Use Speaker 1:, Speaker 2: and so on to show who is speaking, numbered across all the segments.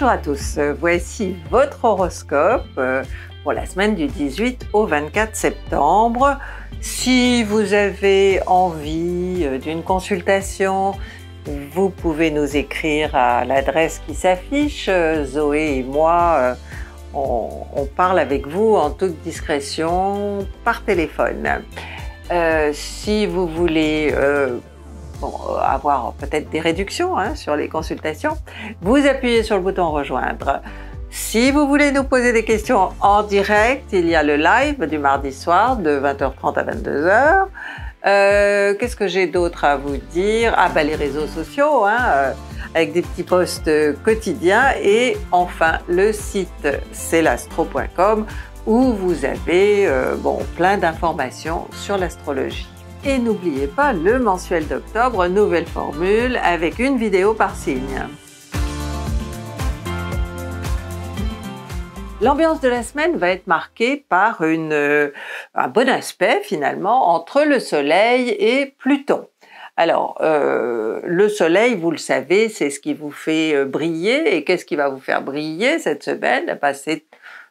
Speaker 1: Bonjour à tous, voici votre horoscope euh, pour la semaine du 18 au 24 septembre. Si vous avez envie euh, d'une consultation, vous pouvez nous écrire à l'adresse qui s'affiche. Zoé et moi, euh, on, parle avec vous en toute discrétion par téléphone. si vous voulez euh, avoir peut-être des réductions hein, sur les consultations, vous appuyez sur le bouton rejoindre. Si vous voulez nous poser des questions en direct, il y a le live du mardi soir de 20h30 à 22h. Euh, qu'est-ce que j'ai d'autre à vous dire Ah bah les réseaux sociaux, hein, euh, avec des petits posts quotidiens. Et enfin, le site celastro.com où vous avez bon, plein d'informations sur l'astrologie. Et n'oubliez pas le mensuel d'octobre, nouvelle formule avec une vidéo par signe. L'ambiance de la semaine va être marquée par euh, un bon aspect finalement entre le Soleil et Pluton. Alors, euh, le soleil, vous le savez, c'est ce qui vous fait euh, briller. Et qu'est-ce qui va vous faire briller cette semaine bah,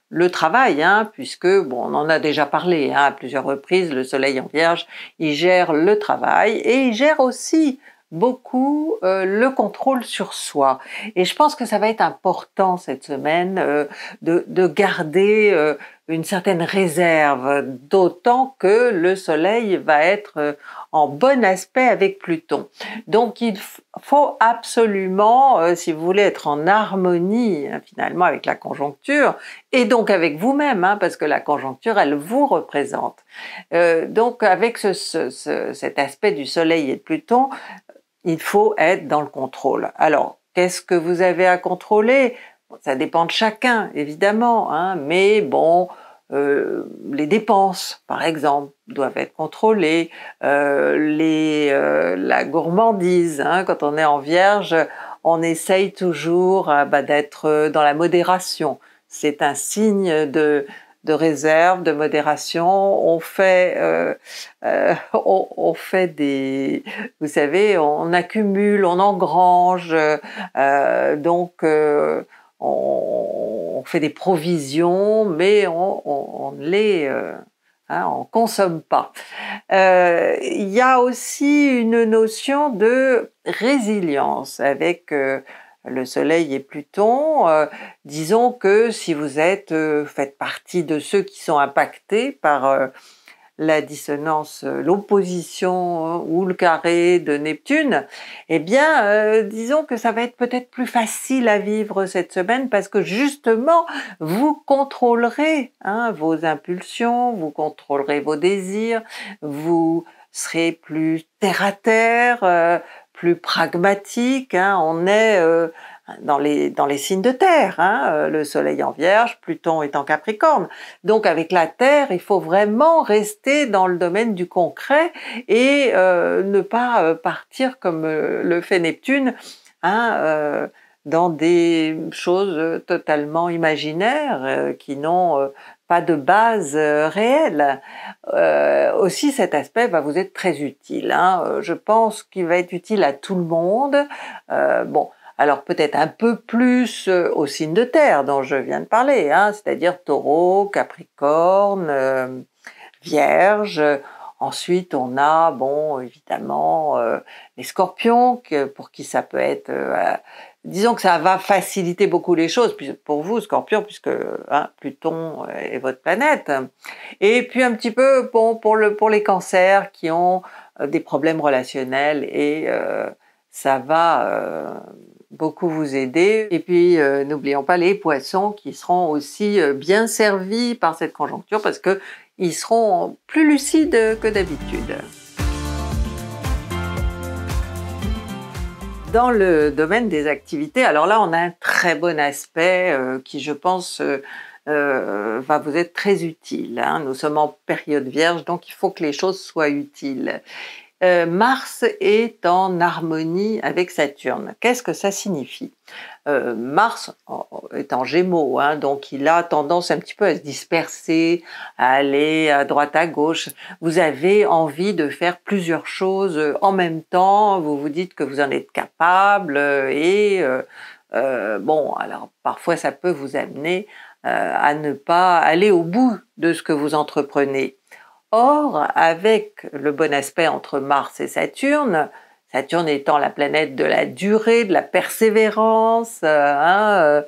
Speaker 1: le travail, hein, puisque, bon, on en a déjà parlé hein, à plusieurs reprises, le soleil en vierge, il gère le travail et il gère aussi beaucoup euh, le contrôle sur soi. Et je pense que ça va être important cette semaine euh, de, garder euh, une certaine réserve, d'autant que le Soleil va être euh, en bon aspect avec Pluton. Donc il faut absolument, euh, si vous voulez être en harmonie hein, finalement avec la conjoncture, et donc avec vous-même, hein, parce que la conjoncture, elle vous représente. Euh, donc avec cet aspect du Soleil et de Pluton, il faut être dans le contrôle. Alors, qu'est-ce que vous avez à contrôler ça dépend de chacun, évidemment, hein, mais bon, euh, les dépenses, par exemple, doivent être contrôlées, euh, les, euh, la gourmandise, hein, quand on est en vierge, on essaye toujours euh, bah, d'être dans la modération. C'est un signe de, de réserve, de modération. On fait, on, fait des, vous savez, on accumule, on engrange. donc, on, fait des provisions, mais on, ne les euh, hein, on consomme pas. Euh, il y a aussi une notion de résilience avec euh, le Soleil et Pluton. disons que si vous êtes, faites partie de ceux qui sont impactés par la dissonance, euh, l'opposition hein, ou le carré de Neptune, eh bien, euh, disons que ça va être peut-être plus facile à vivre cette semaine parce que justement, vous contrôlerez hein, vos impulsions, vous contrôlerez vos désirs, vous serez plus terre à terre, euh, plus pragmatique. Hein. on est dans les, dans les signes de terre. Hein, euh, le Soleil en Vierge, Pluton est en Capricorne. Donc avec la Terre, il faut vraiment rester dans le domaine du concret et euh, ne pas euh, partir comme le fait Neptune. Hein, dans des choses totalement imaginaires qui n'ont pas de base réelle. aussi, cet aspect va vous être très utile. Hein. Je pense qu'il va être utile à tout le monde. bon, alors peut-être un peu plus euh, aux signes de terre dont je viens de parler, hein, c'est-à-dire taureau, capricorne, euh, vierge. Ensuite, on a, bon, évidemment, euh, les scorpions, pour qui ça peut être... disons que ça va faciliter beaucoup les choses pour vous, Scorpion, puisque hein, Pluton est votre planète. Et puis un petit peu bon pour, le, pour les cancers qui ont des problèmes relationnels et ça va beaucoup vous aider. Et puis, euh, n'oublions pas les poissons qui seront aussi euh, bien servis par cette conjoncture parce qu'ils seront plus lucides que d'habitude. Dans le domaine des activités, alors là, on a un très bon aspect euh, qui, je pense, va vous être très utile. Hein. Nous sommes en période vierge, donc il faut que les choses soient utiles. Euh, Mars est en harmonie avec Saturne. Qu'est-ce que ça signifie euh, Mars est en gémeaux, hein, donc il a tendance un petit peu à se disperser, à aller à droite, à gauche. Vous avez envie de faire plusieurs choses en même temps, vous vous dites que vous en êtes capable et... Euh, bon, alors parfois ça peut vous amener à ne pas aller au bout de ce que vous entreprenez. Or, avec le bon aspect entre Mars et Saturne, Saturne étant la planète de la durée, de la persévérance, euh, hein, euh,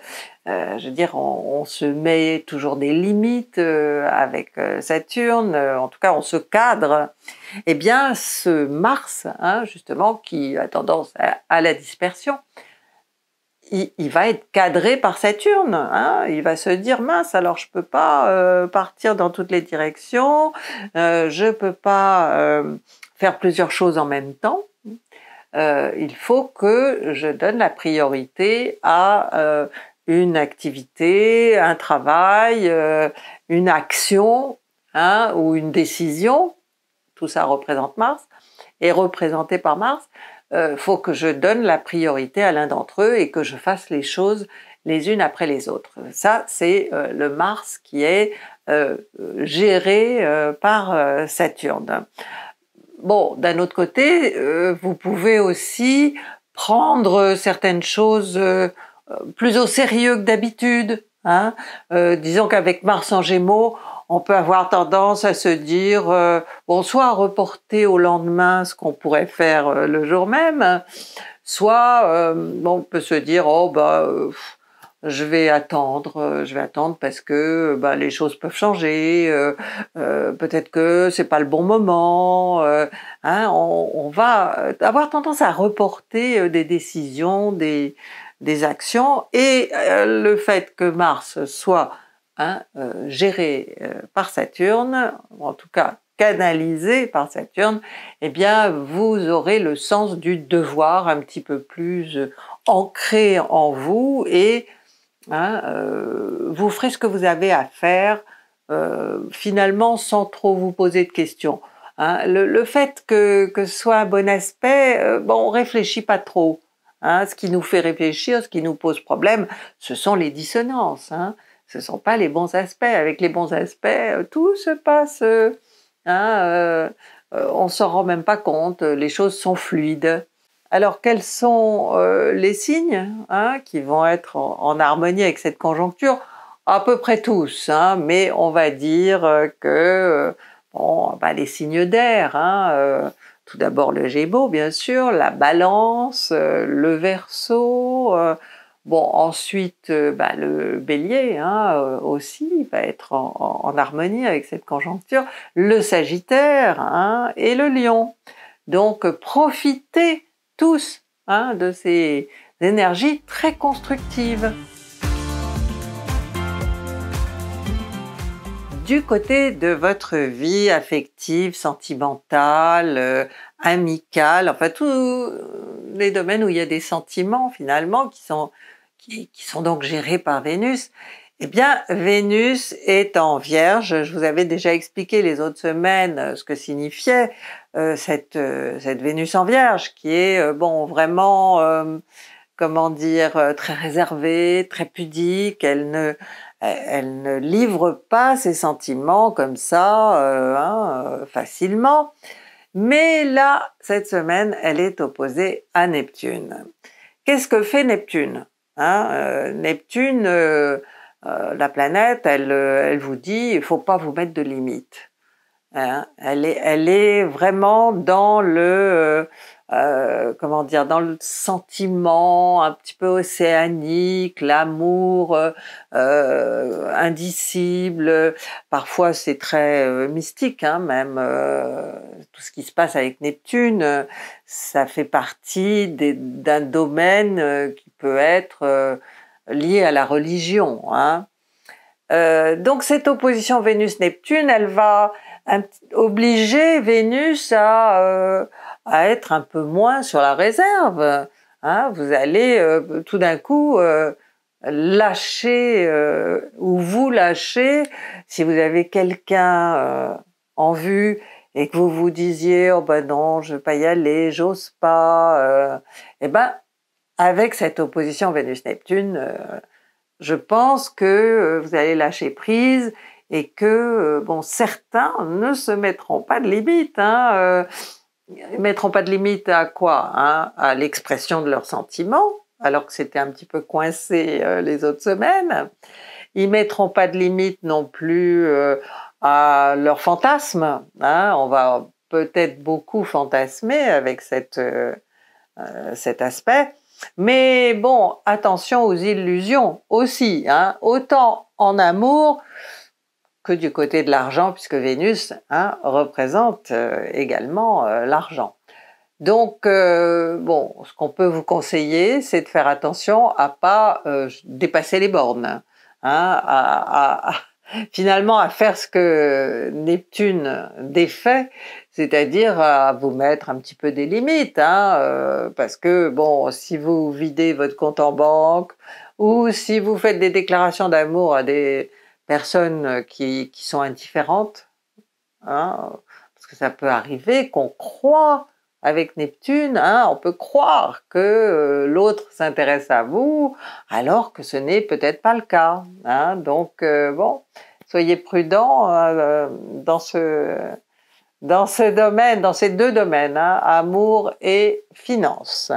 Speaker 1: euh, je veux dire, on, se met toujours des limites avec Saturne, en tout cas on se cadre, et eh bien ce Mars, hein, justement, qui a tendance à la dispersion, il, va être cadré par Saturne, hein. Il va se dire mince, alors je peux pas euh, partir dans toutes les directions, je euh, je peux pas euh, faire plusieurs choses en même temps. il faut que je donne la priorité à une activité, un travail, une action hein, ou une décision. Tout ça représente Mars est représenté par Mars. Euh, faut que je donne la priorité à l'un d'entre eux et que je fasse les choses les unes après les autres. Ça, c'est euh, le Mars qui est euh, géré par Saturne. Bon, d'un autre côté, vous pouvez aussi prendre certaines choses plus au sérieux que d'habitude. Hein. disons qu'avec Mars en Gémeaux, on peut avoir tendance à se dire, euh, bon, soit reporter au lendemain ce qu'on pourrait faire euh, le jour même, soit euh, on peut se dire, oh, bah, je vais attendre, je vais attendre parce que bah, les choses peuvent changer, peut-être que c'est pas le bon moment. Hein, on, va avoir tendance à reporter des décisions, des actions, et le fait que Mars soit Hein, euh, géré euh, par Saturne, en tout cas canalisé par Saturne, eh bien vous aurez le sens du devoir un petit peu plus euh, ancré en vous et hein, vous ferez ce que vous avez à faire finalement sans trop vous poser de questions. Hein, le, fait que, ce soit un bon aspect, on bon, réfléchit pas trop. ce qui nous fait réfléchir, ce qui nous pose problème, ce sont les dissonances ce ne sont pas les bons aspects. Avec les bons aspects, euh, tout se passe. Euh, hein, euh, on ne s'en rend même pas compte, les choses sont fluides. Alors quels sont les signes hein, qui vont être en, harmonie avec cette conjoncture À peu près tous, hein, mais on va dire que bon, bah, les signes d'air, tout d'abord le Gémeaux bien sûr, la Balance, le verso, Bon, ensuite, euh, bah, le bélier hein, euh, aussi va être en, harmonie avec cette conjoncture, le sagittaire hein, et le lion. Donc, profitez tous hein, de ces énergies très constructives. du côté de votre vie affective, sentimentale, euh, amicale, enfin tous les domaines où il y a des sentiments finalement qui sont qui, sont donc gérés par Vénus, eh bien, Vénus est en Vierge. Je vous avais déjà expliqué les autres semaines euh, ce que signifiait euh, cette, euh, cette Vénus en Vierge, qui est bon vraiment, comment dire, très réservée, très pudique. Elle ne, elle ne livre pas ses sentiments comme ça hein, facilement. Mais là, cette semaine, elle est opposée à Neptune. Qu'est-ce que fait Neptune Hein, euh, Neptune, euh, euh, la planète, elle, vous dit, il faut pas vous mettre de limites. Hein. elle, est, vraiment dans le comment dire, dans le sentiment un petit peu océanique, l'amour euh, euh, indicible. Parfois, c'est très euh, mystique, hein, même tout ce qui se passe avec Neptune, ça fait partie d'un domaine qui peut être lié à la religion. Hein. donc cette opposition Vénus-Neptune, elle va obliger Vénus à, à être un peu moins sur la réserve. Hein. vous allez euh, tout d'un coup euh, lâcher euh, ou vous lâcher si vous avez quelqu'un en vue et que vous vous disiez oh ben non je vais pas y aller j'ose pas et eh ben avec cette opposition Vénus Neptune je pense que vous allez lâcher prise et que bon certains ne se mettront pas de limite hein, ils mettront pas de limite à quoi hein? À l'expression de leurs sentiments, alors que c'était un petit peu coincé euh, les autres semaines. Ils mettront pas de limite non plus euh, à leurs fantasmes. Hein On va peut-être beaucoup fantasmer avec cette, euh, cet aspect. Mais bon, attention aux illusions aussi. Hein? Autant en amour du côté de l'argent, puisque Vénus hein, représente euh, également euh, l'argent. Donc, euh, bon, ce qu'on peut vous conseiller, c'est de faire attention à pas dépasser les bornes, hein, à, finalement à faire ce que Neptune défait, c'est-à-dire à vous mettre un petit peu des limites, hein, parce que bon, si vous videz votre compte en banque ou si vous faites des déclarations d'amour à des personnes euh, qui, qui sont indifférentes, hein, parce que ça peut arriver qu'on croit avec Neptune, hein, on peut croire que euh, l'autre s'intéresse à vous, alors que ce n'est peut-être pas le cas. Hein. donc euh, bon, soyez prudents dans ce dans ce domaine, dans ces deux domaines, amour et finance.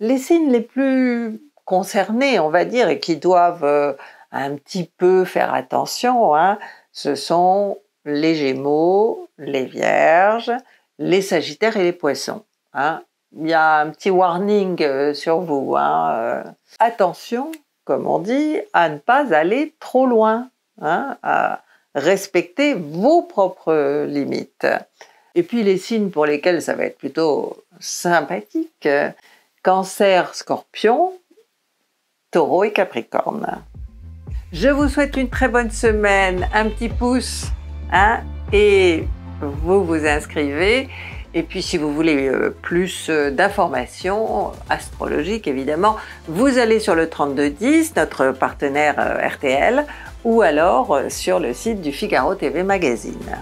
Speaker 1: Les signes les plus concernés, on va dire, et qui doivent un petit peu faire attention, hein, ce sont les Gémeaux, les Vierges, les Sagittaires et les Poissons. Hein. Il y a un petit warning euh, sur vous. Hein, euh. Attention, comme on dit, à ne pas aller trop loin, hein, à respecter vos propres limites. Et puis les signes pour lesquels ça va être plutôt sympathique, euh, Cancer, Scorpion, Taureau et Capricorne. Je vous souhaite une très bonne semaine, un petit pouce, hein, et vous vous inscrivez. Et puis si vous voulez euh, plus euh, d'informations astrologiques, évidemment, vous allez sur le 3210, notre partenaire euh, RTL, ou alors sur le site du Figaro TV Magazine.